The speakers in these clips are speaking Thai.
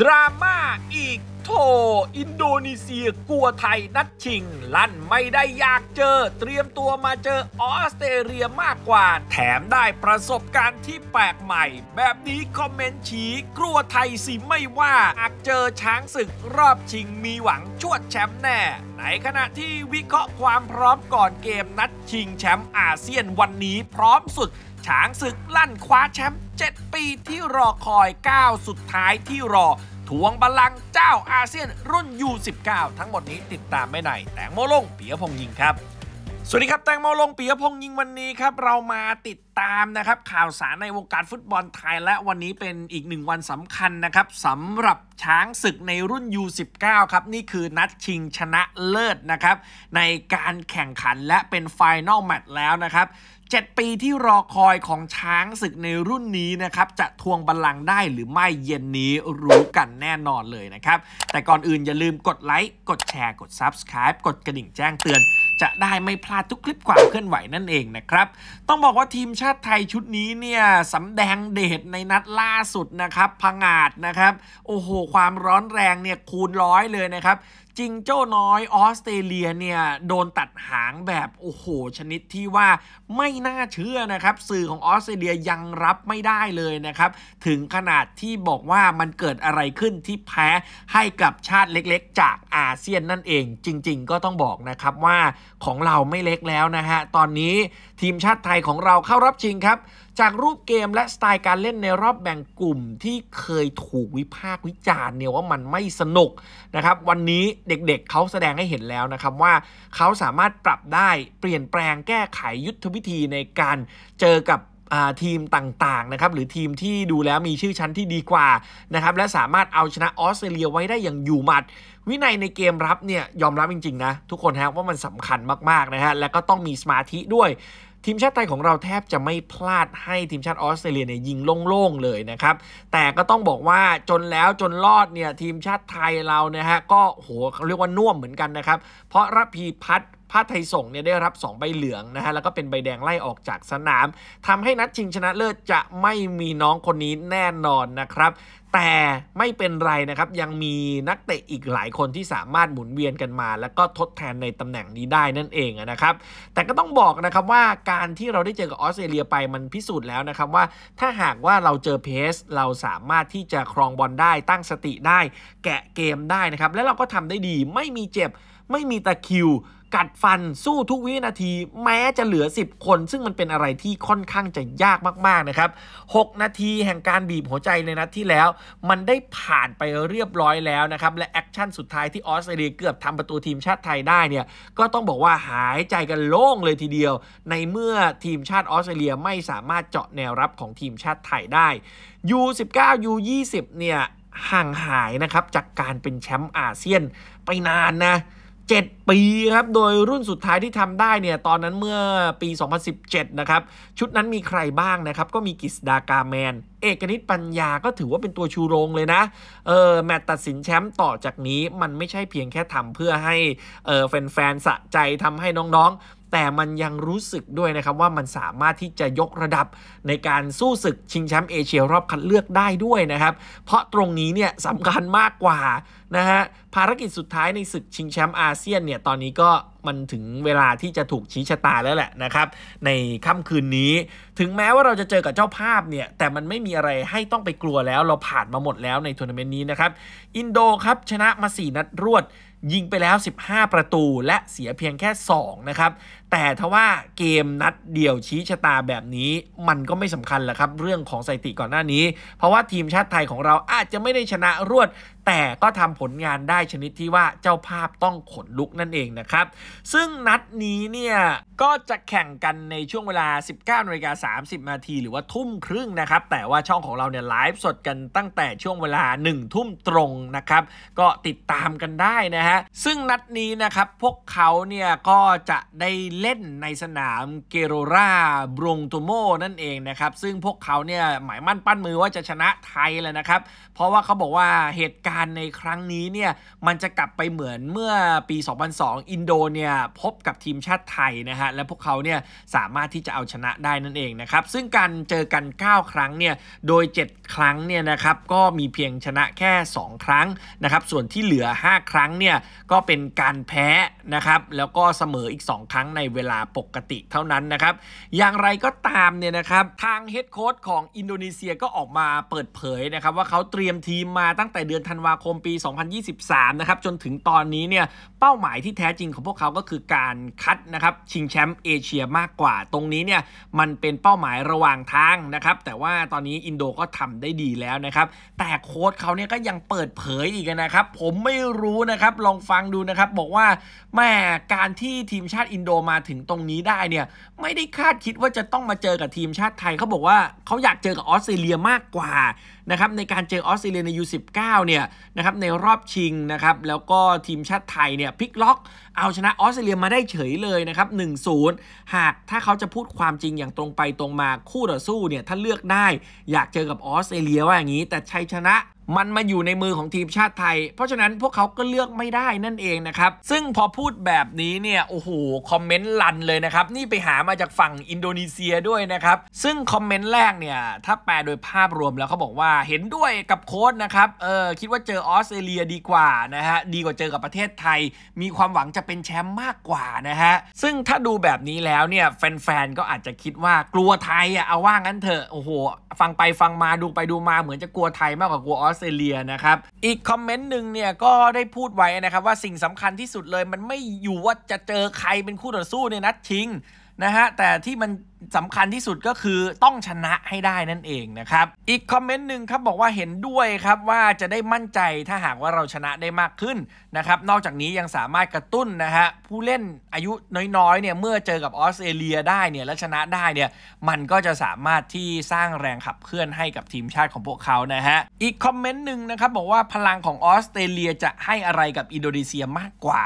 ดราม่าอีกโถอินโดนีเซียกลัวไทยนัดชิง ลั่นไม่ได้อยากเจอ เตรียมตัวมาเจอออสเตรเลียมากกว่าแถมได้ประสบการณ์ที่แปลกใหม่ แบบนี้คอมเมนต์ฉีกลัวไทยสิไม่ว่าอากเจอช้างศึกรอบชิงมีหวังชวดแชมป์แน่ ในขณะที่วิเคราะห์ความพร้อมก่อนเกมนัดชิงแชมป์อาเซียนวันนี้พร้อมสุดช้างศึกลั่นคว้าแชมป์7ปีที่รอคอยก้าสุดท้ายที่รอทวงบอลลังเจ้าอาเซียนรุ่น U19 ทั้งหมดนี้ติดตามไม่หน แตงโมลงเปียพงยิงครับสวัสดีครับแตงโมลงปียพงษ์ยิงวันนี้ครับ เรามาติดตามนะครับ ข่าวสารในวงการฟุตบอลไทยและวันนี้เป็นอีกหนึ่งวันสำคัญนะครับสำหรับช้างศึกในรุ่น U19 ครับ นี่คือนัดชิงชนะเลิศนะครับ ในการแข่งขันและเป็นไฟนอลแมตช์แล้วนะครับ 7 ปีที่รอคอยของช้างศึกในรุ่นนี้นะครับ จะทวงบัลลังก์ได้หรือไม่เย็นนี้รู้กันแน่นอนเลยนะครับแต่ก่อนอื่นอย่าลืมกดไลค์กดแชร์กด Subscribe กดกระดิ่งแจ้งเตือนจะได้ไม่พลาดทุกคลิปความเคลื่อนไหวนั่นเองนะครับ ต้องบอกว่าทีมชาติไทยชุดนี้เนี่ยสำแดงเดชในนัดล่าสุดนะครับพังอาจนะครับโอ้โห ความร้อนแรงเนี่ยคูณร้อยเลยนะครับจิงโจ้น้อยออสเตรเลียเนี่ยโดนตัดหางแบบโอ้โหชนิดที่ว่าไม่น่าเชื่อนะครับ สื่อของออสเตรเลียยังรับไม่ได้เลยนะครับถึงขนาดที่บอกว่ามันเกิดอะไรขึ้นที่แพ้ให้กับชาติเล็กๆ จากอาเซียนนั่นเอง จริง ๆ ก็ต้องบอกนะครับว่าของเราไม่เล็กแล้วนะฮะ ตอนนี้ทีมชาติไทยของเราเข้ารับชิงครับ จากรูปเกมและสไตล์การเล่นในรอบแบ่งกลุ่มที่เคยถูกวิพากษ์วิจารณ์เนี่ยว่ามันไม่สนุกนะครับวันนี้เด็กๆเเขาแสดงให้เห็นแล้วนะครับ ว่าเขาสามารถปรับได้เปลี่ยนแปลงแก้ไขยุทธวิธีในการเจอกับทีมต่าง ๆ นะครับ หรือทีมที่ดูแล้วมีชื่อชั้นที่ดีกว่า นะครับ และสามารถเอาชนะ ออสเตรเลียไว้ได้อย่างอยู่หมัด วินัยในเกมรับ เนี่ย ยอมรับจริง ๆ นะ ทุกคนฮะว่ามันสำคัญมาก ๆ นะ ฮะ และก็ต้องมีสมาธิด้วย ทีมชาติ ไทย ของเราแทบจะไม่พลาดให้ทีมชาติออสเตรเลียเนี่ยยิงโล่งๆเลยนะครับ แต่ก็ต้องบอกว่าจนแล้วจนรอดเนี่ยทีมชาติไทยเรานะฮะก็โหเรียกว่าน่วมเหมือนกันนะครับเพราะระพีพัฒน์พาไทยส่งเนี่ยได้รับ 2 ใบเหลืองนะฮะแล้วก็เป็นใบแดงไล่ออกจากสนาม ทำให้นัดชิงชนะเลิศจะไม่มีน้องคนนี้แน่นอนนะครับ แต่ไม่เป็นไรนะครับยังมีนักเตะอีกหลายคนที่สามารถหมุนเวียนกันมา แล้วก็ทดแทนในตำแหน่งนี้ได้นั่นเองนะครับ แต่ก็ต้องบอกนะครับว่าการที่เราได้เจอกับออสเตรเลียไปมันพิสูจน์แล้วนะครับว่า ถ้าหากว่าเราเจอเพส เราสามารถที่จะครองบอลได้ตั้งสติได้ แกะเกมได้นะครับและเราก็ทำได้ดีไม่มีเจ็บไม่มีตะคิว กัดฟัน สู้ทุกวินาที แม้จะเหลือ 10 คน ซึ่งมันเป็นอะไรที่ค่อนข้างจะยากมาก ๆ นะครับ 6 นาทีแห่งการบีบหัวใจในนัดที่แล้ว มันได้ผ่านไปเรียบร้อยแล้วนะครับ และแอคชั่นสุดท้ายที่ออสเตรเลียเกือบทำประตูทีมชาติไทยได้เนี่ย ก็ต้องบอกว่าหายใจกันโล่งเลยทีเดียว ในเมื่อทีมชาติออสเตรเลียไม่สามารถเจาะแนวรับของทีมชาติไทยได้ U19 U20 เนี่ย ห่างหายนะครับจากการเป็นแชมป์อาเซียนไปนานนะ7 ปีครับ โดยรุ่นสุดท้ายที่ทำได้เนี่ย ตอนนั้นเมื่อปี 2017 นะครับ ชุดนั้นมีใครบ้างนะครับ ก็มีกิสดากาแมน เอกนิตปัญญาก็ถือว่าเป็นตัวชูโรงเลยนะ เออ แมตต์ตัดสินแชมป์ต่อจากนี้มันไม่ใช่เพียงแค่ทำเพื่อให้ เออแฟนๆสะใจทำให้น้องๆ แต่มันยังรู้สึกด้วยนะครับว่ามันสามารถที่จะยกระดับในการสู้ศึกชิงแชมป์เอเชียรอบคัดเลือกได้ด้วยนะครับ เพราะตรงนี้เนี่ยสำคัญมากกว่านะฮะภารกิจสุดท้ายในศึกชิงแชมป์อาเซียนเนี่ยตอนนี้ก็มันถึงเวลาที่จะถูกชี้ชะตาแล้วแหละนะครับในค่ำคืนนี้ ถึงแม้ว่าเราจะเจอกับเจ้าภาพเนี่ย แต่มันไม่มีอะไรให้ต้องไปกลัวแล้วเราผ่านมาหมดแล้วในทัวร์นาเมนต์นี้นะครับอินโดครับชนะมา4นัดรวดยิงไปแล้ว 15 ประตูและเสียเพียงแค่ 2 นะครับแต่ทว่าเกมนัดเดียวชี้ชะตาแบบนี้มันก็ไม่สำคัญแหละครับ เรื่องของสถิติก่อนหน้านี้ เพราะว่าทีมชาติไทยของเราอาจจะไม่ได้ชนะรวด แต่ก็ทำผลงานได้ชนิดที่ว่าเจ้าภาพต้องขนลุกนั่นเองนะครับ ซึ่งนัดนี้เนี่ยก็จะแข่งกันในช่วงเวลา19นาฬิกา30นาทีหรือว่าทุ่มครึ่งนะครับแต่ว่าช่องของเราเนี่ยไลฟ์สดกันตั้งแต่ช่วงเวลา 1 ทุ่มตรงนะครับก็ติดตามกันได้นะฮะซึ่งนัดนี้นะครับพวกเขาเนี่ยก็จะได้เล่น ในสนามเกโรราบรงโตโมนั่นเองนะครับ ซึ่งพวกเขาเนี่ยหมายมั่นปั้นมือว่าจะชนะไทยเลยนะครับเพราะว่าเขาบอกว่าเหตุการณ์ในครั้งนี้ เนี่ยมันจะกลับไปเหมือนเมื่อปี 2002 อินโดเนี่ยพบกับทีมชาติไทยนะฮะและพวกเขาเนี่ยสามารถที่จะเอาชนะได้นั่นเองนะครับซึ่งการเจอกัน 9 ครั้งเนี่ยโดย 7 ครั้งเนี่ยนะครับก็มีเพียงชนะแค่ 2 ครั้งนะครับส่วนที่เหลือ 5 ครั้งเนี่ยก็เป็นการแพ้นะครับแล้วก็เสมออีก 2 ครั้งในเวลาปกติเท่านั้น นะครับ อย่างไรก็ตาม เนี่ยนะครับ ทางเฮดโค้ชของอินโดนีเซียก็ออกมาเปิดเผยนะครับ ว่าเขาเตรียมทีมมา ตั้งแต่เดือนธันวาคมปี 2023 นะครับ จนถึงตอนนี้เนี่ยเป้าหมายที่แท้จริงของพวกเขาก็คือการคัด นะครับ ชิงแชมป์เอเชียมากกว่า ตรงนี้เนี่ยมันเป็นเป้าหมายระหว่างทาง นะครับ แต่ว่าตอนนี้อินโดก็ทำได้ดีแล้วนะครับแต่โค้ชเขาเนี่ยก็ยังเปิดเผยอีกนะครับผมไม่รู้นะครับลองฟังดูนะครับบอกว่าแม่การที่ทีมชาติอินโดมาถึงตรงนี้ได้เนี่ยไม่ได้คาดคิดว่าจะต้องมาเจอกับทีมชาติไทยเขาบอกว่าเขาอยากเจอกับออสเตรเลียมากกว่านะครับในการเจอออสเตรเลียใน U19 เนี่ยนะครับในรอบชิงนะครับแล้วก็ทีมชาติไทยเนี่ยพลิกล็อกเอาชนะออสเตรเลียมาได้เฉยเลยนะครับ1-0หากถ้าเขาจะพูดความจริงอย่างตรงไปตรงมาคู่ต่อสู้เนี่ยถ้าเลือกได้อยากเจอกับออสเตรเลียว่าอย่างนี้แต่ชัยชนะมันมาอยู่ในมือของทีมชาติไทย เพราะฉะนั้นพวกเขาก็เลือกไม่ได้นั่นเองนะครับซึ่งพอพูดแบบนี้เนี่ยโอ้โหคอมเมนต์ลันเลยนะครับนี่ไปหามาจากฝั่งอินโดนีเซียด้วยนะครับซึ่งคอมเมนต์แรกเนี่ยถ้าแปลโดยภาพรวมแล้วเขาบอกว่าเห็นด้วยกับโค้ดนะครับ เออคิดว่าเจอออสเตรเลียดีกว่านะฮะ ดีกว่าเจอกับประเทศไทย มีความหวังจะเป็นแชมป์มากกว่านะฮะ ซึ่งถ้าดูแบบนี้แล้วเนี่ยแฟนๆก็อาจจะคิดว่ากลัวไทยอ่ะเอาว่างั้นเถอะ โอ้โห ฟังไปฟังมาดูไปดูมาเหมือนจะกลัวไทยมากกว่ากลัวออสเตรเลียนะครับ อีกคอมเมนต์หนึ่งเนี่ยก็ได้พูดไว้นะครับว่าสิ่งสำคัญที่สุดเลยมันไม่อยู่ว่าจะเจอใครเป็นคู่ต่อสู้ในนัดชิงนะฮะแต่ที่มันสำคัญที่สุดก็คือต้องชนะให้ได้นั่นเองนะครับอีกคอมเมนต์หนึ่งครับบอกว่าเห็นด้วยครับว่าจะได้มั่นใจถ้าหากว่าเราชนะได้มากขึ้นนะครับนอกจากนี้ยังสามารถกระตุ้นนะฮะผู้เล่นอายุน้อยๆเนี่ยเมื่อเจอกับออสเตรเลียได้เนี่ยและชนะได้เนี่ยมันก็จะสามารถที่สร้างแรงขับเคลื่อนให้กับทีมชาติของพวกเขานะฮะอีกคอมเมนต์หนึ่งนะครับบอกว่าพลังของออสเตรเลียจะให้อะไรกับอินโดนีเซียมากกว่า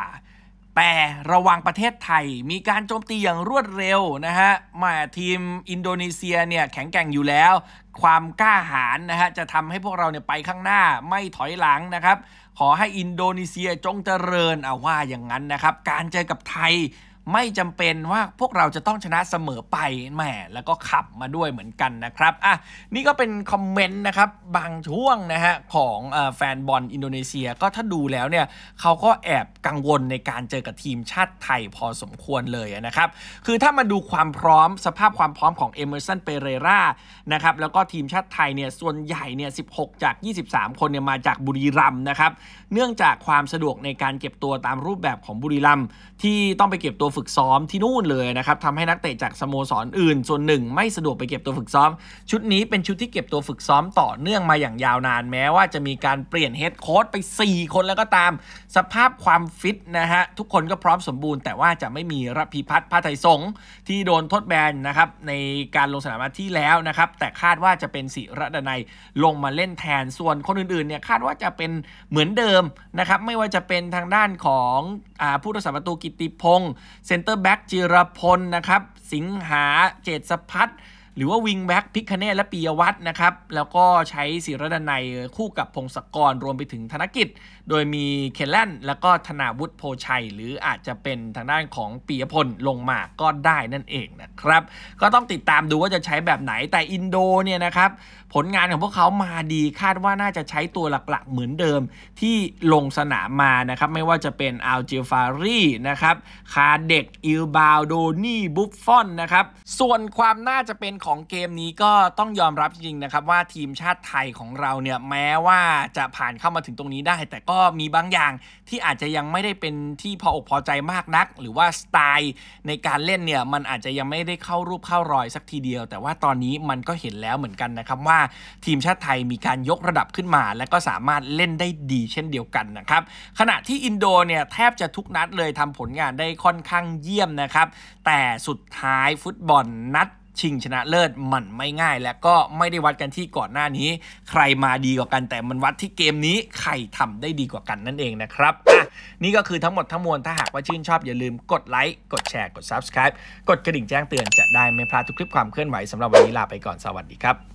แต่ระวังประเทศไทยมีการโจมตีอย่างรวดเร็วนะฮะมาทีมอินโดนีเซียเนี่ยแข็งแกร่งอยู่แล้ว ความกล้าหาญนะฮะ จะทำให้พวกเราเนี่ยไปข้างหน้าไม่ถอยหลังนะครับ ขอให้อินโดนีเซียจงเจริญเอาว่าอย่างนั้นนะครับ การเจอกับไทยไม่จำเป็นว่าพวกเราจะต้องชนะเสมอไปแหมแล้วก็ขับมาด้วยเหมือนกันนะครับอ่ะนี่ก็เป็นคอมเมนต์นะครับ บางช่วงนะฮะของแฟนบอลอินโดนีเซียก็ถ้าดูแล้วเนี่ย เขาก็แอบกังวลในการเจอกับทีมชาติไทยพอสมควรเลยนะครับ คือถ้ามาดูความพร้อมสภาพความพร้อมของเอเมอร์สันเปเรรานะครับแล้วก็ทีมชาติไทยเนี่ยส่วนใหญ่เนี่ย 16 จาก 23 คนเนี่ยมาจากบุรีรัมนะครับเนื่องจากความสะดวกในการเก็บตัวตามรูปแบบของบุรีรัมที่ต้องไปเก็บตัวฝึกซ้อมที่นู่นเลยนะครับทำให้นักเตะจากสโมสรออื่น ส่วนหนึ่งไม่สะดวกไปเก็บตัวฝึกซ้อม ชุดนี้เป็นชุดที่เก็บตัวฝึกซ้อมต่อเนื่องมาอย่างยาวนานแม้ว่าจะมีการเปลี่ยนเฮดโค้ดไป 4 คนแล้วก็ตามสภาพความฟิตนะฮะ ทุกคนก็พร้อมสมบูรณ์แต่ว่าจะไม่มีรพีพัฒน์พาไทยสงที่โดนทดแบนนะครับในการลงสนามที่แล้วนะครับแต่คาดว่าจะเป็นศิระดนัยลงมาเล่นแทนส่วนคนอื่นๆเนี่ยคาดว่าจะเป็นเหมือนเดิมนะครับไม่ว่าจะเป็นทางด้านของอผู้รักษาประตูกิติพงศ์เซนเตอร์แบ็กจิรพล นะครับ สิงหาเจตสพัฒน์หรือว่าวิงแบ็กพิคเน่และปียวัฒนะครับ แล้วก็ใช้ศิรดนัยคู่กับพงศกรรวมไปถึงธนกิจ โดยมีเคลแลนแล้วก็ธนาวุฒิโพชัย หรืออาจจะเป็นทางด้านของปียพลลงมาก็ได้นั่นเองนะครับ ก็ต้องติดตามดูว่าจะใช้แบบไหนแต่อินโดเนียนะครับ ผลงานของพวกเขามาดีคาดว่าน่าจะใช้ตัวหลักๆเหมือนเดิมที่ลงสนามมานะครับไม่ว่าจะเป็นอัลเจฟารีนะครับคาเด็กอิลบาโดนี่บุฟฟอนนะครับส่วนความน่าจะเป็นของเกมนี้ก็ต้องยอมรับจริงๆนะครับว่าทีมชาติไทยของเราเนี่ยแม้ว่าจะผ่านเข้ามาถึงตรงนี้ได้แต่ก็มีบางอย่างที่อาจจะยังไม่ได้เป็นที่พออกพอใจมากนัก หรือว่าสไตล์ในการเล่นเนี่ยมันอาจจะยังไม่ได้เข้ารูปเข้ารอยสักทีเดียว แต่ว่าตอนนี้มันก็เห็นแล้วเหมือนกันนะครับว่าทีมชาติไทยมีการยกระดับขึ้นมา และก็สามารถเล่นได้ดีเช่นเดียวกันนะครับขณะที่อินโดเนี่ยแทบจะทุกนัดเลยทำผลงานได้ค่อนข้างเยี่ยมนะครับแต่สุดท้ายฟุตบอลนัดชิงชนะเลิศมันไม่ง่าย และก็ไม่ได้วัดกันที่ก่อนหน้านี้ ใครมาดีกว่ากัน แต่มันวัดที่เกมนี้ใครทำได้ดีกว่ากันนั่นเองนะครับอ่ะนี่ก็คือทั้งหมดทั้งมวลถ้าหากว่าชื่นชอบอย่าลืมกดไลค์ กดแชร์กด subscribe กดกระดิ่งแจ้งเตือนจะได้ไม่พลาดทุกคลิปความเคลื่อนไหวสำหรับวันนี้ลาไปก่อนสวัสดีครับ